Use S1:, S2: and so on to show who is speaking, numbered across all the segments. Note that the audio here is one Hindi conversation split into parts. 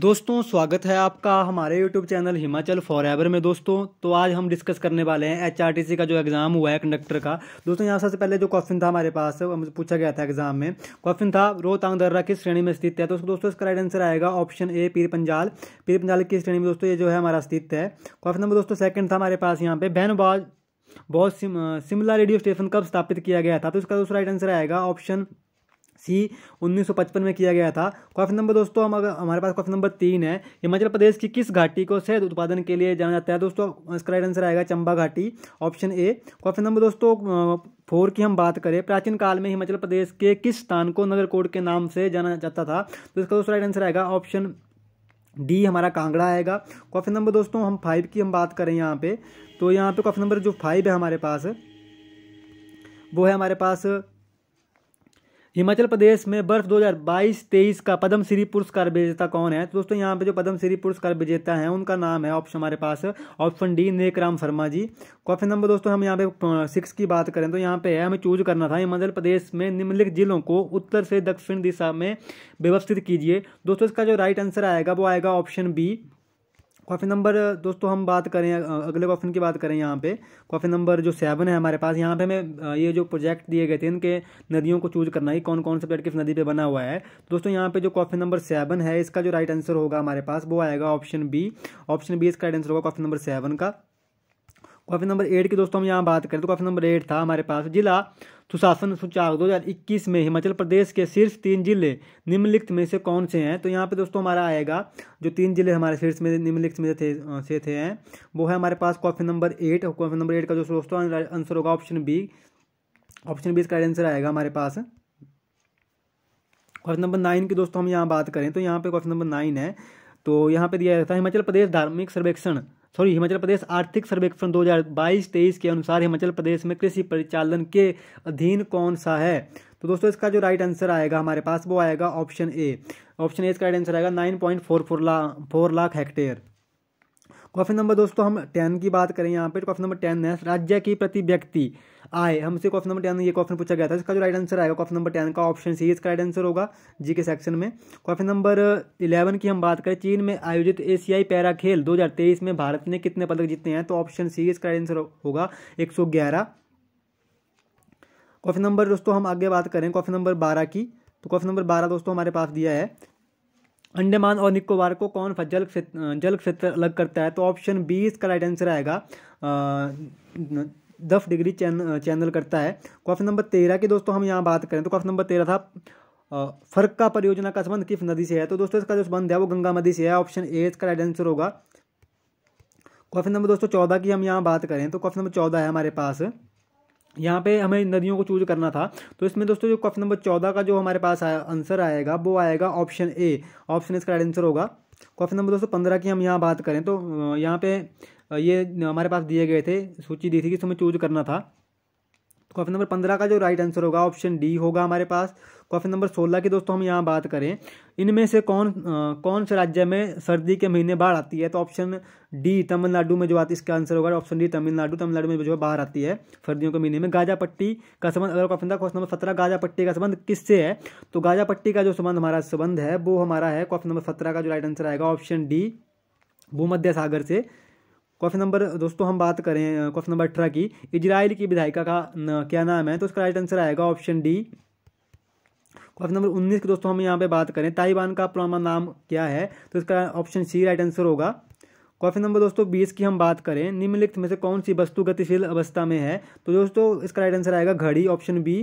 S1: दोस्तों स्वागत है आपका हमारे YouTube channel Himachal forever में दोस्तों तो आज हम डिस्कस करने वाले हैं एच का जो एग्ज़ाम हुआ है कंडक्टर का दोस्तों यहाँ सबसे पहले जो क्वेश्चन था हमारे पास हमसे पूछा गया था एग्जाम में क्वेश्चन था रोहतांग दर्रा किस श्रेणी में स्थित है तो दोस्तों इसका राइट आंसर आएगा ऑप्शन ए पीर पंजाल पीर पंजाल की श्रेणी में दोस्तों ये जो है हमारा स्थित है क्वेश्चन नंबर दोस्तों सेकंड था हमारे पास यहाँ पे बहनबाज बहुत सिम, सिमला रेडियो स्टेशन कब स्थापित किया गया था तो इसका दोस्तों राइट आंसर आएगा ऑप्शन सी 1955 में किया गया था क्वेश्चन नंबर दोस्तों हम अगर हमारे पास क्वेश्चन नंबर तीन है हिमाचल प्रदेश की किस घाटी को शहद उत्पादन के लिए जाना जाता है दोस्तों इसका राइट आंसर आएगा चंबा घाटी ऑप्शन ए क्वेश्चन नंबर दोस्तों फोर की हम बात करें प्राचीन काल में हिमाचल प्रदेश के किस स्थान को नगर कोड के नाम से जाना जाता था तो इसका दोस्तों राइट आंसर आएगा ऑप्शन डी हमारा कांगड़ा आएगा क्वेश्चन नंबर दोस्तों हम फाइव की हम बात करें यहाँ पे तो यहाँ पे क्वेश्चन नंबर जो फाइव है हमारे पास वो है हमारे पास हिमाचल प्रदेश में वर्ष 2022-23 का पद्म श्री पुरस्कार विजेता कौन है तो दोस्तों यहाँ पे जो पद्म श्री पुरस्कार विजेता हैं उनका नाम है ऑप्शन हमारे पास option D Nek Ram Sharma ji question number दोस्तों हम यहाँ पे सिक्स की बात करें तो यहाँ पे है हमें चूज करना था हिमाचल प्रदेश में निम्नलिखित जिलों को उत्तर से दक्षिण दिशा में व्यवस्थित कीजिए दोस्तों इसका जो राइट आंसर आएगा वो आएगा option B question number uh, दोस्तों हम बात करें अगले क्वेश्चन की बात करें यहाँ पे क्वेश्चन नंबर जो सेवन है हमारे पास यहाँ पे हमें ये जो प्रोजेक्ट दिए गए थे इनके नदियों को चूज करना है कौन कौन सा प्लेट किस नदी पे बना हुआ है दोस्तों यहाँ पे जो क्वेश्चन नंबर सेवन है इसका जो राइट आंसर होगा हमारे पास वो आएगा ऑप्शन बी ऑप्शन बी इसका राइट आंसर होगा क्वेश्चन नंबर सेवन का क्वेश्चन नंबर एट की दोस्तों हम यहाँ बात करें तो क्वेश्चन नंबर एट था हमारे पास जिला सुशासन सूचक 2021 में हिमाचल प्रदेश के शीर्ष तीन जिले निम्नलिखित में से कौन से हैं तो यहाँ पे दोस्तों हमारा आएगा जो तीन जिले हमारे शीर्ष में निम्नलिखित में थे से थे हैं वो है हमारे पास question number eight question number eight का जो दोस्तों आंसर होगा ऑप्शन बी ऑप्शन बी इसका आंसर आएगा हमारे पास क्वेश्चन नंबर नाइन की दोस्तों हम यहाँ बात करें तो यहाँ पे क्वेश्चन नंबर नाइन है तो यहाँ पे दिया जाता है हिमाचल प्रदेश धार्मिक सर्वेक्षण सॉरी हिमाचल प्रदेश आर्थिक सर्वेक्षण 2022-23 के अनुसार हिमाचल प्रदेश में कृषि परिचालन के अधीन कौन सा है तो दोस्तों इसका जो राइट आंसर आएगा हमारे पास वो आएगा ऑप्शन ए ऑप्शन ए इसका राइट आंसर आएगा नाइन पॉइंट फोर फोर ला four lakh hectare question number दोस्तों हम टेन की बात करें यहाँ पे क्वेश्चन नंबर टेन है राज्य की प्रति व्यक्ति आए हमसे क्वेश्चन नंबर टेन ये क्वेश्चन पूछा गया था इसका जो राइट आंसर आएगा क्वेश्चन नंबर टेन का ऑप्शन सी इसका राइट आंसर होगा जी के सेक्शन में क्वेश्चन नंबर इलेवन की हम बात करें चीन में आयोजित एशियाई पैरा खेल दो में भारत ने कितने पदक जीते हैं तो ऑप्शन सी इसका राइट आंसर होगा एक क्वेश्चन नंबर दोस्तों हम आगे बात करें क्वेश्चन नंबर बारह की तो क्वेश्चन नंबर बारह दोस्तों हमारे पास दिया है अंडमान और निकोबार को कौन जल क्षेत्र जल क्षेत्र अलग करता है तो ऑप्शन बी इसका राइट आंसर आएगा दस डिग्री चैन चैनल करता है क्वेश्चन नंबर तेरह की दोस्तों हम यहाँ बात करें तो क्वेश्चन नंबर तेरह था फर्क का परियोजना का संबंध किस नदी से है तो दोस्तों इसका जो संबंध है वो गंगा नदी से है ऑप्शन ए इसका राइट आंसर होगा क्वेश्चन नंबर दोस्तों चौदह की हम यहाँ बात करें तो क्वेश्चन नंबर चौदह है हमारे पास यहाँ पे हमें नदियों को चूज करना था तो इसमें दोस्तों जो क्वेश्चन नंबर चौदह का जो हमारे पास आया आंसर आएगा वो आएगा ऑप्शन ए ऑप्शन इसका राइट आंसर होगा क्वेश्चन नंबर दो सौ पंद्रह की हम यहाँ बात करें तो यहाँ पे ये हमारे पास दिए गए थे सूची दी थी कि इसमें चूज करना था क्वेश्चन नंबर पंद्रह का जो राइट आंसर होगा ऑप्शन डी होगा हमारे पास क्वेश्चन नंबर सोलह की दोस्तों हम यहाँ बात करें इनमें से कौन आ, कौन से राज्य में सर्दी के महीने बाढ़ आती है तो ऑप्शन डी तमिलनाडु में जो आती है इसका आंसर होगा ऑप्शन डी तमिलनाडु तमिलनाडु में जो है बाढ़ आती है सर्दियों के महीने में गाजापट्टी का संबंध अगर क्वेश्चन था क्वेश्चन नंबर सत्रह गाजापट्टी का संबंध किससे है तो गाजापट्टी का जो संबंध हमारा संबंध है वो हमारा है क्वेश्चन नंबर सत्रह का जो राइट आंसर आएगा ऑप्शन डी भूमध्य सागर से क्वेश्चन नंबर दोस्तों हम बात करें क्वेश्चन नंबर अठारह की इजराइल की विधायिका का न, क्या नाम है तो उसका राइट आंसर आएगा ऑप्शन डी क्वेश्चन नंबर उन्नीस की दोस्तों हम यहाँ पे बात करें ताइवान का पुराना नाम क्या है तो इसका ऑप्शन सी राइट आंसर होगा क्वेश्चन नंबर दोस्तों बीस की हम बात करें निम्नलिखित में से कौन सी वस्तु गतिशील अवस्था में है तो दोस्तों इसका राइट आंसर आएगा घड़ी ऑप्शन बी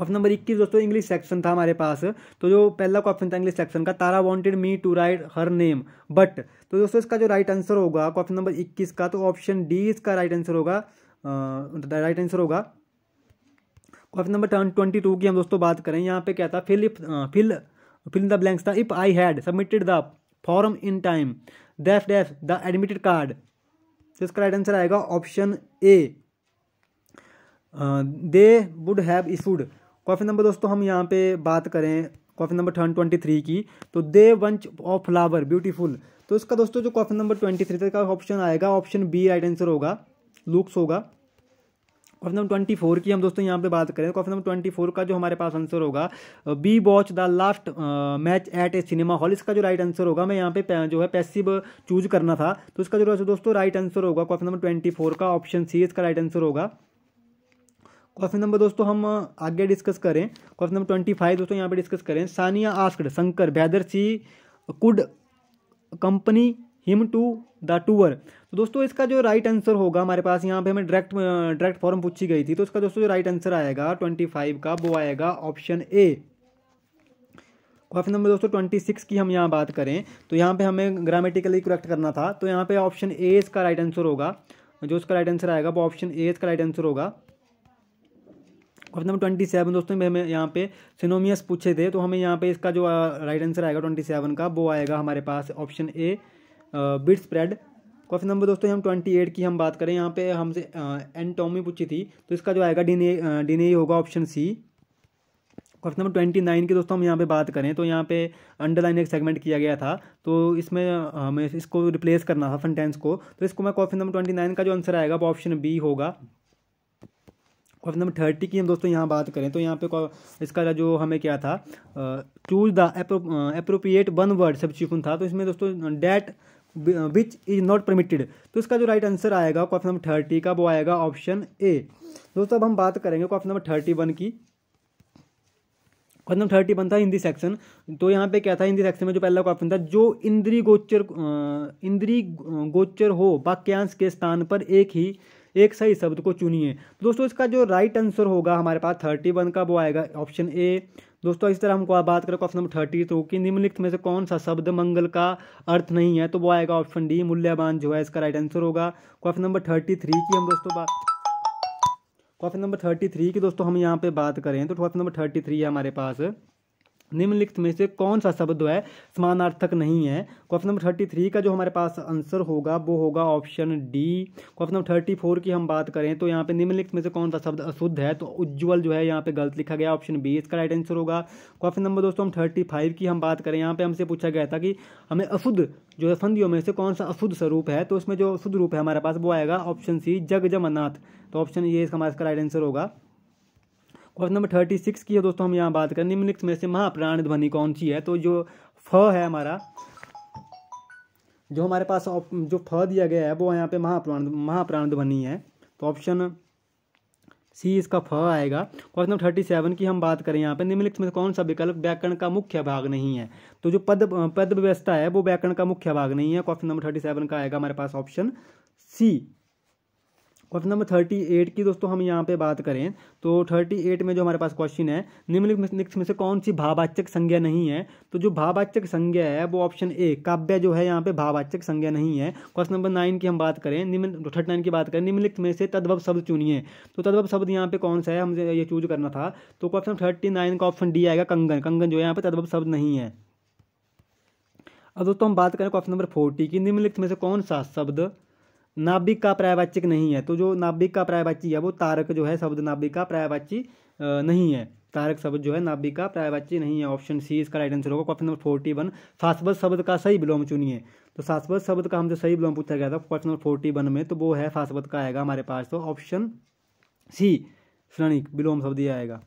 S1: ऑप्शन नंबर इक्कीस दोस्तों इंग्लिश सेक्शन था हमारे पास तो जो पहला क्वेश्चन था इंग्लिश सेक्शन का Tara wanted me to write her name but तो दोस्तों इसका जो राइट आंसर होगा क्वेश्चन नंबर इक्कीस का तो ऑप्शन डी इसका राइट आंसर होगा राइट आंसर होगा क्वेश्चन नंबर ट्वेंटी टू की हम दोस्तों बात करें यहाँ पे क्या था fill if fill fill the blanks था if I had submitted the form in time dash dash the admitted card तो इसका राइट आंसर आएगा option A they would have issued question number दोस्तों हम यहाँ पे बात करें question number turn twenty three की तो the bunch of flower beautiful तो इसका दोस्तों जो क्वेश्चन नंबर ट्वेंटी थ्री का ऑप्शन आएगा ऑप्शन बी राइट आंसर होगा लुक्स होगा क्वेश्चन नंबर ट्वेंटी फोर की हम दोस्तों यहाँ पे बात करें क्वेश्चन नंबर ट्वेंटी फोर का जो हमारे पास आंसर होगा B watch the last match at a cinema hall इसका जो राइट आंसर होगा मैं यहाँ पे जो है पैसिव चूज करना था तो इसका जो दोस्तों राइट आंसर होगा क्वेश्चन नंबर ट्वेंटी फोर का ऑप्शन सी इसका राइट आंसर होगा क्वेश्चन नंबर दोस्तों हम आगे डिस्कस करें क्वेश्चन नंबर ट्वेंटी फाइव दोस्तों यहाँ पे डिस्कस करें Sania asked Shankar whether she could company him to the tour तो दोस्तों इसका जो राइट आंसर होगा हमारे पास यहाँ पे हमें डायरेक्ट डायरेक्ट फॉर्म पूछी गई थी तो इसका दोस्तों जो राइट आंसर आएगा ट्वेंटी फाइव का वो आएगा ऑप्शन ए क्वेश्चन नंबर दोस्तों ट्वेंटी सिक्स की हम यहाँ बात करें तो यहाँ पे हमें ग्रामेटिकली करेक्ट करना था तो यहाँ पे ऑप्शन ए इसका राइट आंसर होगा जो उसका राइट आंसर आएगा वो ऑप्शन ए इसका राइट आंसर होगा क्वेश्चन नंबर ट्वेंटी सेवन दोस्तों हमें यहाँ पे सिनोमियस पूछे थे तो हमें यहाँ पे इसका जो राइट आंसर आएगा ट्वेंटी सेवन का वो आएगा हमारे पास option A bedspread question number दोस्तों हम ट्वेंटी एट की हम बात करें यहाँ पे हमसे एनटोमी पूछी थी तो इसका जो आएगा डी ए होगा option C question number twenty nine की दोस्तों हम यहाँ पे बात करें तो यहाँ पे अंडरलाइन एक सेगमेंट किया गया था तो इसमें हमें इसको रिप्लेस करना था सेंटेंस को तो इसको मैं क्वेश्चन नंबर ट्वेंटी नाइन का जो आंसर आएगा वो ऑप्शन बी होगा क्वेश्चन नंबर थर्टी की हम दोस्तों यहाँ बात करें तो यहाँ पे इसका जो हमें क्या था choose the appropriate one word substitution था तो इसमें दोस्तों that which is not permitted तो इसका जो राइट आंसर आएगा क्वेश्चन नंबर थर्टी का वो आएगा ऑप्शन ए दोस्तों अब हम बात करेंगे क्वेश्चन नंबर थर्टी वन की क्वेश्चन नंबर थर्टी वन था हिंदी सेक्शन तो यहाँ पे क्या था हिंदी सेक्शन में जो पहला क्वेश्चन था जो इंद्री गोचर इंद्री गोचर हो वाक्यांश के स्थान पर एक ही एक सही शब्द को चुनिए तो दोस्तों इसका जो राइट आंसर होगा हमारे पास थर्टी वन का वो आएगा ऑप्शन ए दोस्तों इस तरह हमको आप बात करें ऑप्शन नंबर थर्टी तो कि निम्नलिखित में से कौन सा शब्द मंगल का अर्थ नहीं है तो वो आएगा ऑप्शन डी मूल्यवान जो है इसका राइट आंसर होगा क्वेश्चन नंबर थर्टी थ्री की हम दोस्तों बात क्वेश्चन नंबर थर्टी थ्री की दोस्तों हम यहाँ पे बात करें तो क्वेश्चन नंबर थर्टी थ्री है हमारे पास निम्नलिखित में से कौन सा शब्द है समानार्थक नहीं है क्वेश्चन नंबर थर्टी थ्री का जो हमारे पास आंसर होगा वो होगा option D question number thirty four की हम बात करें तो यहाँ पे निम्नलिखित में से कौन सा शब्द अशुद्ध है तो उज्ज्वल जो है यहाँ पे गलत लिखा गया ऑप्शन बी इसका राइट आंसर होगा क्वेश्चन नंबर दोस्तों हम थर्टी फाइव की हम बात करें यहाँ पे हमसे पूछा गया था कि हमें अशुद्ध जो है संधियों में से कौन सा अशुद्ध स्वरूप है तो उसमें जो अशुद्ध रूप है हमारे पास वो आएगा ऑप्शन सी जग जमनाथ तो ऑप्शन ये इसका हमारा इसका राइट आंसर होगा क्वेश्चन नंबर थर्टी सिक्स की है दोस्तों हम यहाँ बात करें निम्नलिखित में से महाप्राण ध्वनि कौन सी है तो जो फ है हमारा जो हमारे पास जो फ दिया गया है वो यहाँ पे महाप्राण महाप्राण ध्वनि है तो ऑप्शन सी इसका फ आएगा क्वेश्चन नंबर थर्टी सेवन की हम बात करें यहाँ पे निम्नलिखित में कौन सा विकल्प व्याकरण का मुख्य भाग नहीं है तो जो पद पद व्यवस्था है वो व्याकरण का मुख्य भाग नहीं है क्वेश्चन नंबर थर्टी सेवन का आएगा हमारे पास option C question number thirty eight की दोस्तों हम यहाँ पे बात करें तो थर्टी एट में जो हमारे पास क्वेश्चन है निम्नलिखित में से कौन सी भावाचक संज्ञा नहीं है तो जो भावाचक संज्ञा है वो ऑप्शन ए काव्य जो है यहाँ पे भावाचक संज्ञा नहीं है क्वेश्चन नंबर नाइन की हम बात करें निम्न थर्टी नाइन की बात करें निम्नलिखित में से तद्भव शब्द चुनिए तो तद्भव शब्द यहाँ पे कौन सा है हमसे ये चूज करना था तो क्वेश्चन थर्टी नाइन का ऑप्शन डी आएगा कंगन कंगन जो है यहाँ पे तद्भव शब्द नहीं है अब दोस्तों हम बात करें क्वेश्चन नंबर फोर्टी की निम्नलिखित में से कौन सा शब्द नाभिक का प्रायवाचिक नहीं है तो जो नाभिक का प्रायवाची है वो तारक जो है शब्द नाभिक का प्रायवाची नहीं है तारक शब्द जो है नाभिक का प्रायवाची नहीं है ऑप्शन सी इसका राइट आंसर होगा क्वेश्चन नंबर फोर्टी वन शाश्वत शब्द का सही विलोम चुनिए तो शाश्वत शब्द का हमसे सही विलोम पूछा गया था क्वेश्चन नंबर फोर्टी वन में तो वो है शाश्वत का आएगा हमारे पास तो ऑप्शन सी श्रणिक विलोम शब्द आएगा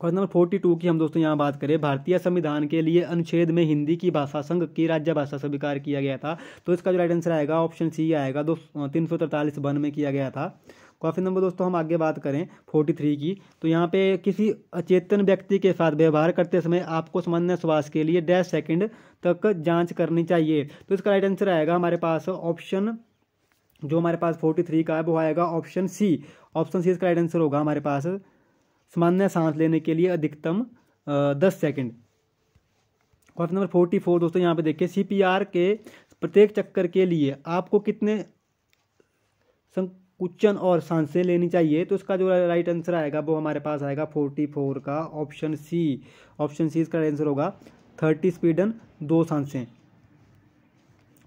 S1: क्वेश्चन नंबर फोर्टी टू की हम दोस्तों यहाँ बात करें भारतीय संविधान के लिए अनुच्छेद में हिंदी की भाषा संघ की राज्य भाषा स्वीकार किया गया था तो इसका जो राइट आंसर आएगा ऑप्शन सी आएगा दो तीन सौ तरतालीस वन में किया गया था क्वेश्चन नंबर दोस्तों हम आगे बात करें फोर्टी थ्री की तो यहाँ पे किसी अचेतन व्यक्ति के साथ व्यवहार करते समय आपको सामान्य स्वास्थ्य के लिए डेढ़ सेकेंड तक जाँच करनी चाहिए तो इसका राइट आंसर आएगा हमारे पास ऑप्शन जो हमारे पास फोर्टी थ्री का है वो आएगा ऑप्शन सी ऑप्शन सी इसका राइट आंसर होगा हमारे पास सामान्य सांस लेने के लिए अधिकतम दस second question number forty four दोस्तों यहाँ पे देखिए आर के प्रत्येक चक्कर के लिए आपको कितने संकुचन और सांसें लेनी चाहिए तो इसका जो राइट आंसर आएगा वो हमारे पास आएगा फोर्टी फोर का ऑप्शन सी ऑप्शन सी इसका आंसर होगा थर्टी स्पीडन दो सांसें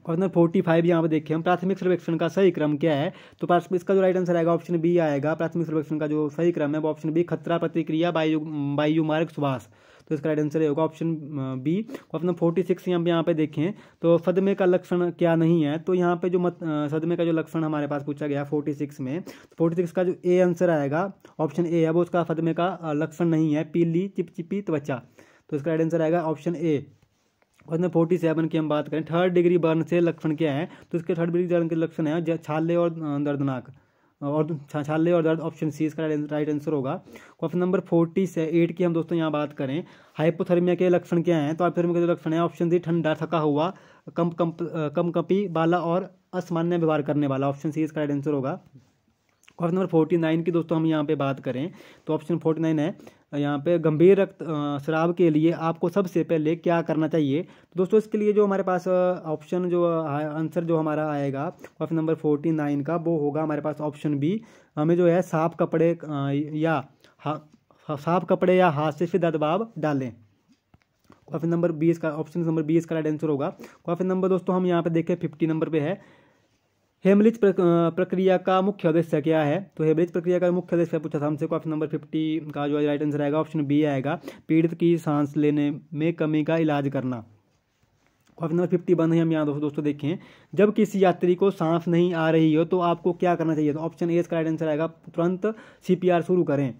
S1: और नंबर फोर्टी फाइव यहाँ पर देखें हम प्राथमिक सर्वेक्षण का सही क्रम क्या है तो इसका जो राइट आंसर आएगा ऑप्शन बी आएगा प्राथमिक सर्वेक्षण का जो सही क्रम है वो ऑप्शन बी खतरा प्रतिक्रिया वायु वायु मार्ग सुभाष तो इसका राइट आंसर होगा ऑप्शन बी और नंबर फोर्टी सिक्स यहाँ पर यहाँ पर देखें तो सदमे का लक्षण क्या नहीं है तो यहाँ पे जो मत सदमे का जो लक्षण हमारे पास पूछा गया फोर्टी सिक्स में तो फोर्टी सिक्स का जो ए आंसर आएगा ऑप्शन ए है वो उसका सदमे का लक्षण नहीं है पीली चिपचिपी त्वचा तो इसका राइट आंसर आएगा option A question forty seven की हम बात करें थर्ड डिग्री बर्न से लक्षण क्या है तो इसके थर्ड डिग्री बर्न के लक्षण है छाले और दर्दनाक और छाले और दर्द ऑप्शन सी इसका राइट आंसर होगा क्वेश्चन नंबर फोर्टी से एट की हम दोस्तों यहाँ बात करें हाइपोथर्मिया के लक्षण क्या हैं तो हाइपोथर्मिया के जो लक्षण है ऑप्शन सी ठंडा थका हुआ कम कम कम कपी वाला और असामान्य व्यवहार करने वाला ऑप्शन सी इसका राइट आंसर होगा क्वेश्चन नंबर फोर्टी नाइन की दोस्तों हम यहाँ पे बात करें तो ऑप्शन फोर्टी नाइन है यहाँ पे गंभीर रक्त शराब के लिए आपको सबसे पहले क्या करना चाहिए तो दोस्तों इसके लिए जो हमारे पास ऑप्शन जो आंसर जो हमारा आएगा ऑप्शन नंबर फोर्टी नाइन का वो होगा हमारे पास ऑप्शन बी हमें जो है साफ कपड़े या साफ कपड़े या हाथ से सीधा दबाव डालें क्वेश्चन नंबर बीस का ऑप्शन नंबर बीस का राइट आंसर होगा क्वेश्चन नंबर दोस्तों हम यहाँ पे देखें फिफ्टी नंबर पे है हेमलिज प्रक्रिया का मुख्य उद्देश्य क्या है तो हेमलिज प्रक्रिया का मुख्य उद्देश्य पूछा था हमसे ऑप्शन नंबर फिफ्टी का जो राइट आंसर आएगा ऑप्शन बी आएगा पीड़ित की सांस लेने में कमी का इलाज करना ऑप्शन नंबर फिफ्टी बन है हम यहाँ दोस्तों दोस्तों देखें जब किसी यात्री को सांस नहीं आ रही हो तो आपको क्या करना चाहिए तो ऑप्शन ए इसका राइट आंसर आएगा तुरंत सी शुरू करें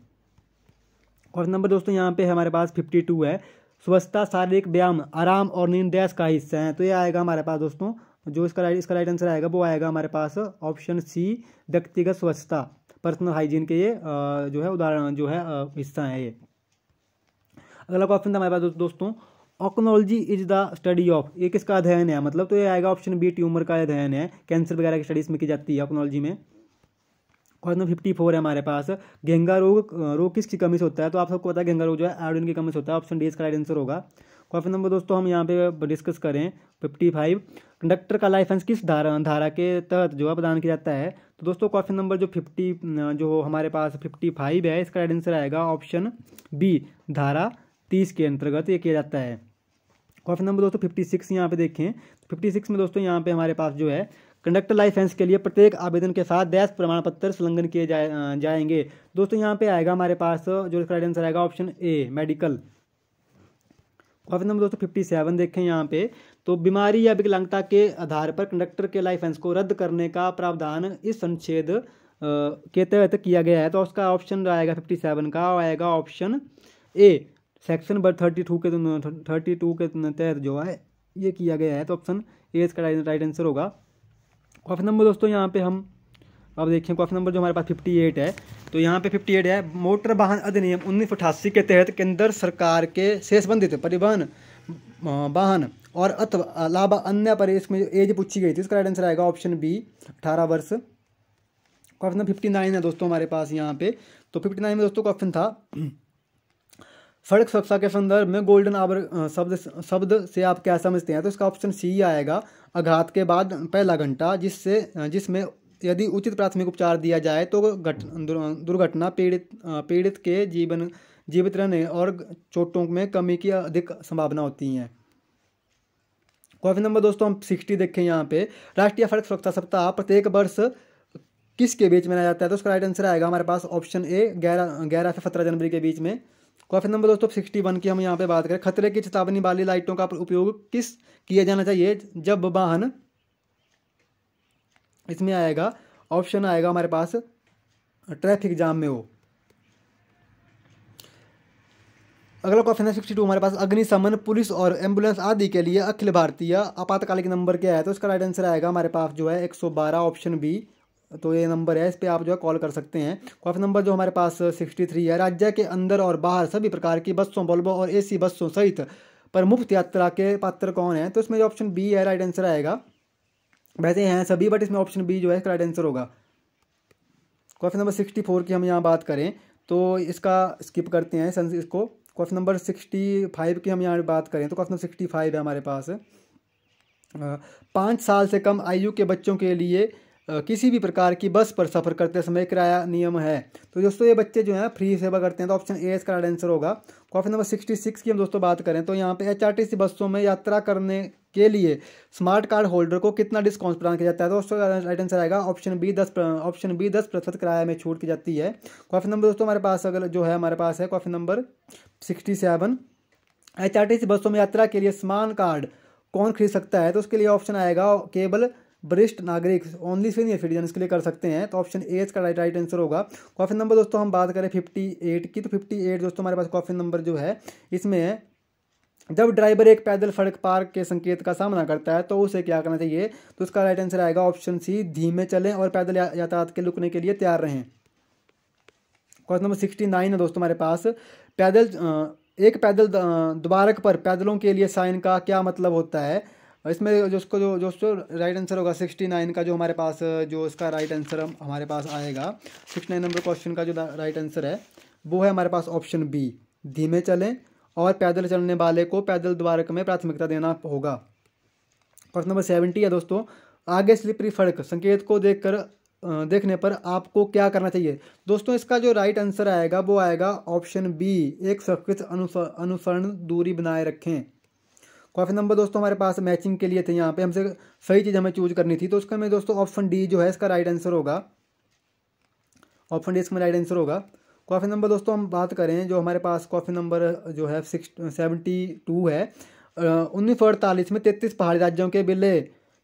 S1: क्वेश्चन नंबर दोस्तों यहाँ पे हमारे पास फिफ्टी टू है स्वच्छता शारीरिक व्यायाम आराम और नींद का हिस्सा है तो ये आएगा हमारे पास दोस्तों जो इसका राइट इसका राइट आंसर आएगा वो आएगा हमारे पास ऑप्शन सी व्यक्तिगत स्वच्छता पर्सनल हाइजीन के ये जो है उदाहरण जो है हिस्सा है ये अगला क्वेश्चन था हमारे पास दोस्तों oncology is the study of ये किसका अध्ययन है मतलब तो ये आएगा ऑप्शन बी ट्यूमर का अध्ययन है कैंसर वगैरह की स्टडीज में की जाती है ऑक्नोलॉजी में क्वेश्चन फिफ्टी फोर है हमारे पास गेंगा रोग रोग किसकी कमी से होता है तो आप सबको पता है गेंगा रोग जो है आयोडिन की कमी से होता है ऑप्शन डी इसका राइट आंसर होगा क्वेश्चन नंबर दोस्तों हम यहाँ पे डिस्कस करें फिफ्टी फाइव कंडक्टर का लाइसेंस किस धारा धारा के तहत जो है प्रदान किया जाता है तो दोस्तों क्वेश्चन नंबर जो फिफ्टी जो हमारे पास फिफ्टी फाइव है इसका आंसर आएगा ऑप्शन बी धारा तीस के अंतर्गत ये किया जाता है क्वेश्चन नंबर दोस्तों फिफ्टी सिक्स यहाँ पे देखें फिफ्टी सिक्स में दोस्तों यहाँ पे हमारे पास जो है कंडक्टर लाइसेंस के लिए प्रत्येक आवेदन के साथ दैश प्रमाण पत्र संलग्न किए जाए जाएंगे दोस्तों यहाँ पे आएगा हमारे पास जो इसका आंसर आएगा option A medical question number तो दोस्तों फिफ्टी सेवन देखें यहाँ पे तो बीमारी या विकलांगता के आधार पर कंडक्टर के लाइसेंस को रद्द करने का प्रावधान इस संच्छेद के तहत किया गया है तो उसका ऑप्शन आएगा फिफ्टी सेवन का आएगा option A section number thirty two के थर्टी टू के तहत जो है ये किया गया है तो ऑप्शन ए इसका राइट आंसर होगा ऑप्शन तो नंबर दोस्तों यहाँ पे हम अब देखिए क्वेश्चन नंबर जो हमारे पास 58 है तो यहाँ पे 58 है मोटर वाहन अधिनियम उन्नीस के तहत केंद्र सरकार के से संबंधित परिवहन वाहन और अथवा अलावा अन्य पर इसमें एज पूछी गई थी इसका राइट आंसर आएगा ऑप्शन बी अठारह वर्ष क्वेश्चन फिफ्टी नाइन है दोस्तों हमारे पास यहाँ पे तो फिफ्टी नाइन में दोस्तों क्वेश्चन था सड़क सुरक्षा के संदर्भ में गोल्डन आवर शब्द शब्द से आप क्या समझते हैं तो इसका ऑप्शन सी आएगा आघात के बाद पहला घंटा जिससे जिसमें यदि उचित प्राथमिक उपचार दिया जाए तो घट दुर्घटना पीड़ित पीड़ित के जीवन जीवित रहने और चोटों में कमी की अधिक संभावना होती है क्वेश्चन नंबर दोस्तों हम सिक्सटी देखें यहाँ पे राष्ट्रीय सड़क सुरक्षा सप्ताह प्रत्येक वर्ष किसके बीच में मनाया जाता है तो उसका राइट आंसर आएगा हमारे पास ऑप्शन ए ग्यारह ग्यारह से सत्रह जनवरी के बीच में क्वेश्चन नंबर दोस्तों सिक्सटी वन की हम यहाँ पे बात करें खतरे की चेतावनी वाली लाइटों का उपयोग किस किया जाना चाहिए जब वाहन इसमें आएगा ऑप्शन आएगा हमारे पास ट्रैफिक जाम में हो अगला क्वेश्चन है सिक्सटी टू हमारे पास अग्निशमन पुलिस और एम्बुलेंस आदि के लिए अखिल भारतीय आपातकालिक नंबर क्या है तो इसका राइट आंसर आएगा हमारे पास जो है एक सौ बारह ऑप्शन बी तो ये नंबर है इस पर आप जो है कॉल कर सकते हैं क्वेश्चन तो नंबर जो हमारे पास सिक्सटी थ्री है राज्य के अंदर और बाहर सभी प्रकार की बसों बल्बों और सी बसों सहित पर मुफ्त यात्रा के पात्र कौन है तो इसमें जो ऑप्शन बी है राइट आंसर आएगा वैसे हैं सभी बट इसमें ऑप्शन बी जो है राइट आंसर होगा क्वेश्चन नंबर सिक्सटी फोर की हम यहाँ बात करें तो इसका स्किप करते हैं सन इसको क्वेश्चन नंबर सिक्सटी फाइव की हम यहाँ बात करें तो क्वेश्चन नंबर सिक्सटी फाइव है हमारे पास पाँच साल से कम आयु के बच्चों के लिए किसी भी प्रकार की बस पर सफ़र करते समय किराया नियम है तो दोस्तों ये बच्चे जो हैं फ्री सेवा करते हैं तो ऑप्शन ए इसका आंसर होगा क्वेश्चन नंबर सिक्सटी सिक्स की हम दोस्तों बात करें तो यहाँ पे सी बसों में यात्रा करने के लिए स्मार्ट कार्ड होल्डर को कितना डिस्काउंट प्रदान किया जाता है दोस्तों राइट आंसर आएगा ऑप्शन बी दस ऑप्शन बी दस प्रतिशत किराया में छूट की जाती है क्वेश्चन तो नंबर दोस्तों हमारे पास अगर जो है हमारे पास है question number sixty seven H बसों में यात्रा के लिए स्मार्ट कार्ड कौन खरीद सकता है तो उसके लिए ऑप्शन आएगा केबल वरिष्ठ नागरिक ओनली सीनियर सिटीजन इसके लिए कर सकते हैं तो ऑप्शन ए इसका राइट राइट आंसर होगा क्वेश्चन नंबर दोस्तों हम बात करें फिफ्टी एट की तो फिफ्टी एट दोस्तों हमारे पास क्वेश्चन नंबर जो है इसमें है जब ड्राइवर एक पैदल सड़क पार के संकेत का सामना करता है तो उसे क्या करना चाहिए तो उसका राइट आंसर आएगा ऑप्शन सी धीमे चलें और पैदल यातायात के रुकने के लिए तैयार रहें क्वेश्चन नंबर सिक्सटी नाइन है दोस्तों हमारे पास पैदल एक पैदल दोबारक पर पैदलों के लिए साइन का क्या मतलब होता है इसमें जो उसको जो दोस्तों राइट आंसर होगा सिक्सटी नाइन का जो हमारे पास जो इसका राइट आंसर हम हमारे पास आएगा सिक्सटी नाइन नंबर क्वेश्चन का जो राइट आंसर है वो है हमारे पास ऑप्शन बी धीमे चलें और पैदल चलने वाले को पैदल द्वारक में प्राथमिकता देना होगा प्रश्न नंबर सेवेंटी है दोस्तों आगे स्लिपरी फर्क संकेत को कर देखने पर आपको क्या करना चाहिए दोस्तों इसका जो राइट आंसर आएगा वो आएगा ऑप्शन बी एक सुरक्षित अनुसरण दूरी बनाए रखें काफ़ी नंबर दोस्तों हमारे पास मैचिंग के लिए थे यहाँ पे हमसे सही चीज़ हमें चूज करनी थी तो उसका में दोस्तों ऑप्शन डी जो है इसका राइट आंसर होगा ऑप्शन डी इसमें राइट आंसर होगा कॉफ़ी नंबर दोस्तों हम बात करें जो हमारे पास कॉफ़ी नंबर जो है सिक्स सेवेंटी टू है उन्नीस सौ अड़तालीस में तैतीस पहाड़ी राज्यों के बिले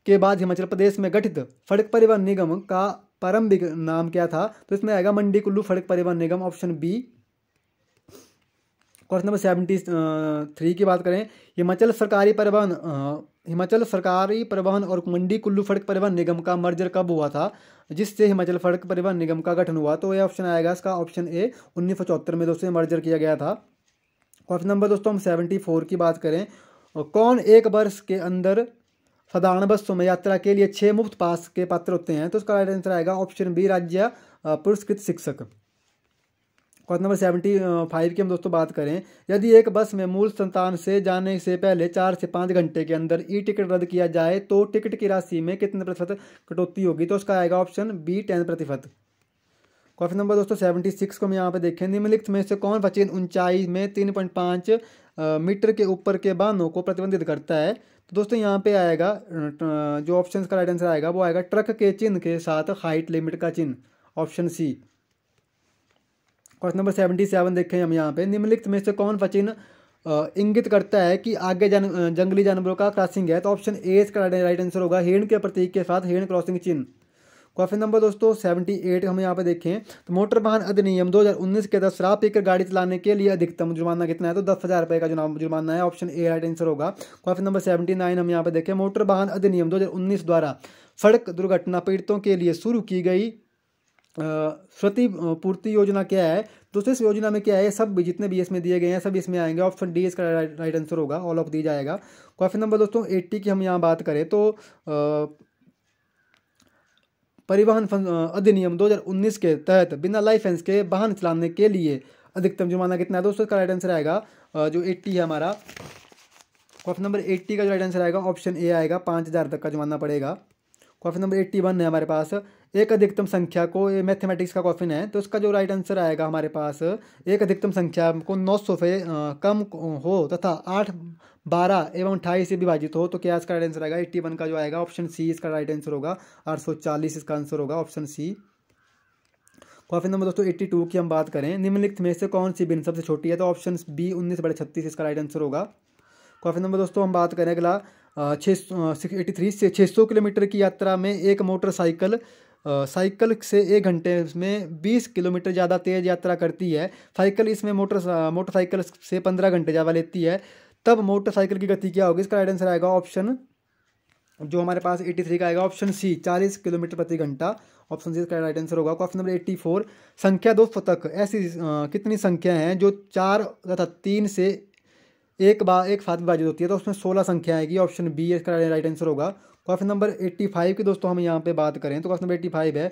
S1: के बाद हिमाचल प्रदेश में गठित सड़क परिवहन निगम का प्रारंभिक नाम क्या था तो इसमें आएगा मंडी कुल्लू सड़क परिवहन निगम option B question number seventy three की बात करें हिमाचल सरकारी परिवहन हिमाचल सरकारी परिवहन और मंडी कुल्लू फड़क परिवहन निगम का मर्जर कब हुआ था जिससे हिमाचल फड़क परिवहन निगम का गठन हुआ तो ये ऑप्शन आएगा इसका ऑप्शन ए उन्नीस में दोस्तों मर्जर किया गया था क्वेश्चन नंबर दोस्तों हम सेवेंटी फोर की बात करें कौन एक वर्ष के अंदर साधारण बसों में यात्रा के लिए छः मुफ्त पास के पात्र होते हैं तो उसका राइट आंसर आएगा ऑप्शन बी राज्य पुरस्कृत शिक्षक क्वेश्चन नंबर सेवेंटी फाइव की हम दोस्तों बात करें यदि एक बस में मूल संतान से जाने से पहले चार से पाँच घंटे के अंदर ई टिकट रद्द किया जाए तो टिकट की राशि में कितने प्रतिशत कटौती होगी तो उसका आएगा ऑप्शन बी टेन प्रतिशत क्वेश्चन नंबर दोस्तों सेवेंटी सिक्स को हम यहाँ पे देखें निम्नलिखित में से कौन वचीन ऊंचाई में तीन पॉइंट पाँच मीटर के ऊपर के बांधों को प्रतिबंधित करता है तो दोस्तों यहाँ पे आएगा जो ऑप्शन का राइट आंसर आएगा वो आएगा ट्रक के चिन्ह के साथ हाइट लिमिट का चिन्ह option C question number seventy seven देखें हम यहाँ पे निम्नलिखित में से कौन सा चिन्ह इंगित करता है कि आगे जन जंगली जानवरों का क्रॉसिंग है तो ऑप्शन ए इसका राइट आंसर होगा हेण के प्रतीक के साथ हेण क्रॉसिंग चिन्ह क्वेश्चन नंबर दोस्तों सेवेंटी एट हम यहाँ पे देखें तो मोटर वाहन अधिनियम 2019 के तहत शराब पीकर गाड़ी चलाने के लिए अधिकतम जुर्माना कितना है तो दस हज़ार रुपये का जुर्माना जुर्माना है ऑप्शन ए राइट आंसर होगा क्वेश्चन नंबर सेवेंटी नाइन हम यहाँ पे देखें मोटर वाहन अधिनियम 2019 द्वारा सड़क दुर्घटना पीड़ितों के लिए शुरू की गई क्षतिपूर्ति पूर्ति योजना क्या है दोस्तों इस योजना में क्या है सब जितने भी इसमें दिए गए हैं सब इसमें आएंगे ऑप्शन डी इसका राइट आंसर होगा ऑल ऑफ दी जाएगा क्वेश्चन नंबर दोस्तों एट्टी की हम यहाँ बात करें तो परिवहन अधिनियम 2019 के तहत बिना लाइसेंस के वाहन चलाने के लिए अधिकतम जुर्माना कितना है दोस्तों इसका राइट आंसर आएगा जो एट्टी है हमारा क्वेश्चन नंबर एट्टी का जो राइट आंसर आएगा ऑप्शन ए आएगा पाँच हज़ार तक का जुर्माना पड़ेगा क्वेश्चन नंबर एट्टी वन है हमारे पास एक अधिकतम संख्या को ये मैथमेटिक्स का क्वेश्चन है तो इसका जो राइट आंसर आएगा हमारे पास एक अधिकतम संख्या को नौ सौ से कम हो तथा आठ बारह एवं अट्ठाईस से विभाजित हो तो क्या इसका राइट आंसर आएगा एट्टी वन का जो आएगा ऑप्शन सी इसका राइट आंसर होगा आठ सौ चालीस इसका आंसर होगा ऑप्शन सी क्वेश्चन नंबर दोस्तों एट्टी टू की हम बात करें निम्नलिखित में से कौन सी बिन सबसे छोटी है तो ऑप्शन बी उन्नीस बड़े छत्तीस इसका राइट आंसर होगा क्वेश्चन नंबर दोस्तों हम बात करें अगला छः एटी थ्री से छः सौ किलोमीटर की यात्रा में एक मोटरसाइकिल साइकिल से एक घंटे में 20 किलोमीटर ज़्यादा तेज़ यात्रा करती है साइकिल इसमें मोटर मोटरसाइकिल से 15 घंटे ज़्यादा लेती है तब मोटरसाइकिल की गति क्या होगी इसका राइट आंसर आएगा ऑप्शन जो हमारे पास 83 का आएगा ऑप्शन सी 40 किलोमीटर प्रति घंटा ऑप्शन सी इसका राइट आंसर होगा ऑप्शन नंबर 84 संख्या दो शतक ऐसी कितनी संख्या हैं जो चार तथा तीन से एक बा एक साथ विभाजित होती है तो उसमें सोलह संख्या आएगी ऑप्शन बी इसका राइट आंसर होगा क्वेश्चन नंबर एट्टी फाइव की दोस्तों हम यहाँ पे बात करें तो क्वेश्चन नंबर एट्टी फाइव है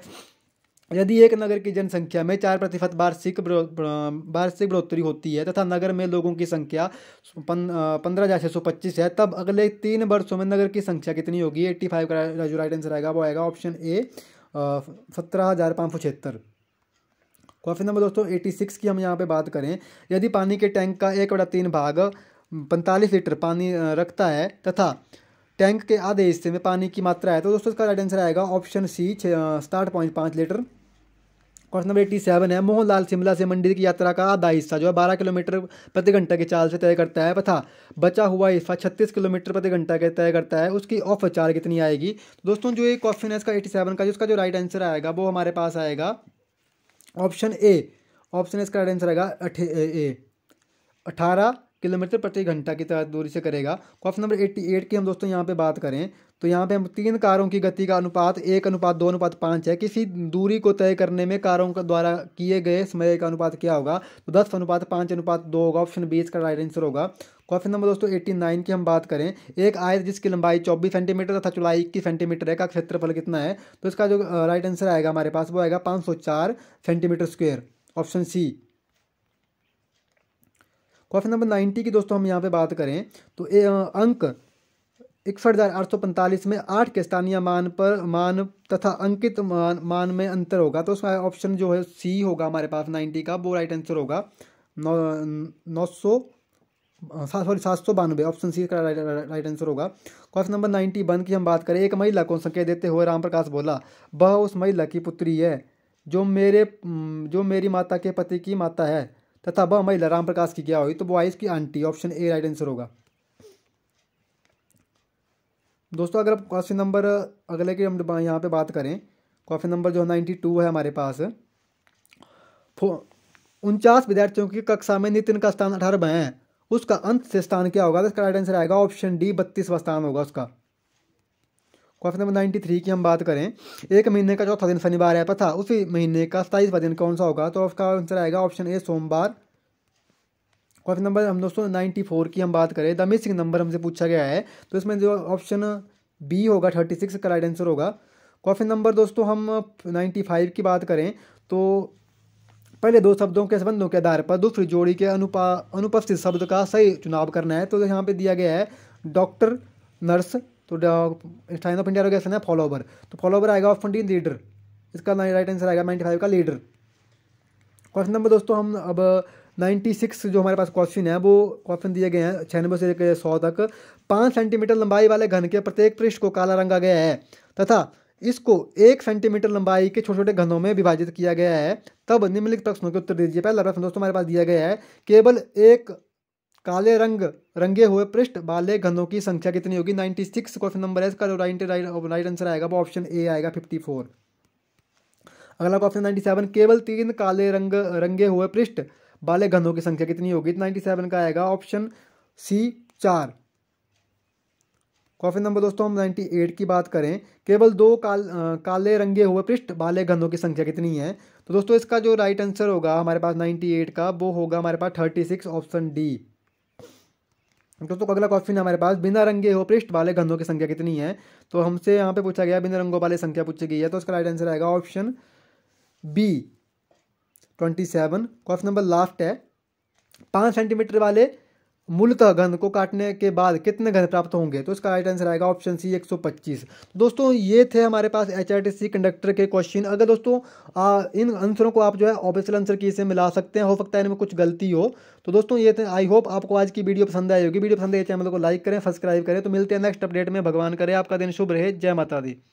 S1: यदि एक नगर की जनसंख्या में चार प्रतिशत वार्षिक वार्षिक बढ़ोतरी होती है तथा नगर में लोगों की संख्या पंद्रह हज़ार छः सौ पच्चीस है तब अगले तीन वर्षों में नगर की संख्या कितनी होगी एट्टी फाइव का जो राइट आंसर आएगा वो आएगा ऑप्शन ए सत्रह हज़ार पाँच सौ छिहत्तर क्वेश्चन तो नंबर दोस्तों एट्टी सिक्स की हम यहाँ पे बात करें यदि पानी के टैंक का एक बड़ा तीन भाग पैंतालीस लीटर पानी रखता है तथा टैंक के आधे हिस्से में पानी की मात्रा है तो दोस्तों इसका राइट आंसर आएगा ऑप्शन सी साठ पॉइंट पाँच litre question number eighty seven है मोहनलाल शिमला से मंडी की यात्रा का आधा हिस्सा जो है बारह किलोमीटर प्रति घंटा की चाल से तय करता है तथा बचा हुआ हिस्सा छत्तीस किलोमीटर प्रति घंटा के तय करता है उसकी ऑफ चार कितनी आएगी तो दोस्तों जो ये क्वेश्चन है इसका एट्टी सेवन का जिसका जो राइट आंसर आएगा वो हमारे पास आएगा ऑप्शन ए ऑप्शन इसका राइट आंसर आएगा अठारह किलोमीटर प्रति घंटा की दूरी से करेगा क्वेश्चन नंबर एट्टी एट की हम दोस्तों यहाँ पे बात करें तो यहाँ पे हम तीन कारों की गति का अनुपात एक अनुपात दो अनुपात पाँच है किसी दूरी को तय करने में कारों का द्वारा किए गए समय का अनुपात क्या होगा तो दस अनुपात पाँच अनुपात दो होगा ऑप्शन बी इसका राइट आंसर होगा क्वेश्चन नंबर दोस्तों एट्टी नाइन की हम बात करें एक आयत जिसकी लंबाई चौबीस सेंटीमीटर तथा चुलाई इक्कीस सेंटीमीटर है का क्षेत्रफल कितना है तो इसका जो राइट आंसर आएगा हमारे पास वो आएगा पाँच सौ चार centimetre square option C question number ninety की दोस्तों हम यहाँ पे बात करें तो ए, अंक इकसठ हज़ार आठ सौ पैंतालीस में आठ के स्थानीय मान पर मान तथा अंकित मान मान में अंतर होगा तो उसका ऑप्शन जो है सी होगा हमारे पास नाइन्टी का वो राइट आंसर होगा नौ नौ सौ सॉरी सात सौ बानवे ऑप्शन सी का राइट राइट आंसर होगा क्वेश्चन नंबर नाइन्टी वन की हम बात करें एक महिला को संकेत देते हुए राम प्रकाश बोला वह उस महिला की पुत्री है जो मेरे जो मेरी माता के पति की माता है तथा वह महिला राम प्रकाश की क्या हुई तो वो आई इसकी aunty option A right answer होगा दोस्तों अगर क्वेश्चन नंबर अगले की हम यहाँ पे बात करें क्वेश्चन नंबर जो नाइन्टी टू है हमारे पास उनचास विद्यार्थियों की कक्षा में नितिन का स्थान अठारह है उसका अंत से स्थान क्या होगा तो इसका राइट आंसर आएगा ऑप्शन डी बत्तीसवा स्थान होगा उसका क्वेश्चन नंबर नाइन्टी थ्री की हम बात करें एक महीने का चौथा दिन शनिवार है पता उसी महीने का सताईसवा दिन कौन सा होगा तो उसका आंसर आएगा ऑप्शन ए सोमवार क्वेश्चन नंबर हम दोस्तों नाइन्टी फोर की हम बात करें द मिसिंग नंबर हमसे पूछा गया है तो इसमें जो ऑप्शन बी होगा थर्टी सिक्स का राइट आंसर होगा क्वेश्चन नंबर दोस्तों हम नाइन्टी फाइव की बात करें तो पहले दो शब्दों के संबंधों के आधार पर दूसरी जोड़ी के अनुपा अनुपस्थित शब्द का सही चुनाव करना है तो यहाँ पे दिया गया है डॉक्टर नर्स तो टाइम्स ऑफ इंडिया कैसे ना फॉलोवर तो फॉलोवर आएगा ऑफ फंडी लीडर इसका राइट आंसर आएगा नाइन्टी फाइव का लीडर क्वेश्चन नंबर दोस्तों हम अब नाइन्टी सिक्स जो हमारे पास क्वेश्चन है वो क्वेश्चन दिए गए हैं छियानवे से लेकर सौ तक पाँच सेंटीमीटर लंबाई वाले घन के प्रत्येक पृष्ठ को काला रंगा गया है तथा इसको एक सेंटीमीटर लंबाई के छोटे छोटे घनों में विभाजित किया गया है तब निम्नलिखित प्रश्नों के उत्तर दीजिए पहला प्रश्न दोस्तों हमारे पास दिया गया है केवल एक काले रंग रंगे हुए पृष्ठ वाले घनों की संख्या कितनी होगी नाइन्टी सिक्स क्वेश्चन नंबर है इसका जो राइट राइट राइट आंसर आएगा वो ऑप्शन ए आएगा फिफ्टी फोर अगला क्वेश्चन नाइन्टी सेवन केवल तीन काले रंग रंगे हुए पृष्ठ वाले घनों की संख्या कितनी होगी नाइन्टी सेवन का आएगा ऑप्शन सी चार क्वेश्चन नंबर दोस्तों हम नाइन्टी एट की बात करें केवल दो काल आ, काले रंगे हुए पृष्ठ वाले घनों की संख्या कितनी है तो दोस्तों इसका जो राइट आंसर होगा हमारे पास नाइन्टी एट का वो होगा हमारे पास थर्टी सिक्स ऑप्शन डी दोस्तों अगला क्वेश्चन है हमारे पास बिना रंगे हो पृष्ठ वाले गंधों की संख्या कितनी है तो हमसे यहाँ पे पूछा गया बिना रंगों वाले संख्या पूछी गई है तो उसका राइट आंसर आएगा option B twenty seven question number last है पाँच सेंटीमीटर वाले मूलतः गंध को काटने के बाद कितने गंध प्राप्त होंगे तो इसका राइट आंसर आएगा ऑप्शन सी 125 दोस्तों ये थे हमारे पास एच कंडक्टर के क्वेश्चन अगर दोस्तों आ, इन आंसरों को आप जो है ऑफिशियल आंसर की से मिला सकते हैं हो सकता है इनमें कुछ गलती हो तो दोस्तों ये थे आई होप आपको आज की वीडियो पसंद आई होगी वीडियो पसंद आई चैनल को लाइक करें सब्सक्राइब करें तो मिलते हैं नेक्स्ट अपडेट में भगवान करें आपका दिन शुभ रहे जय माता दी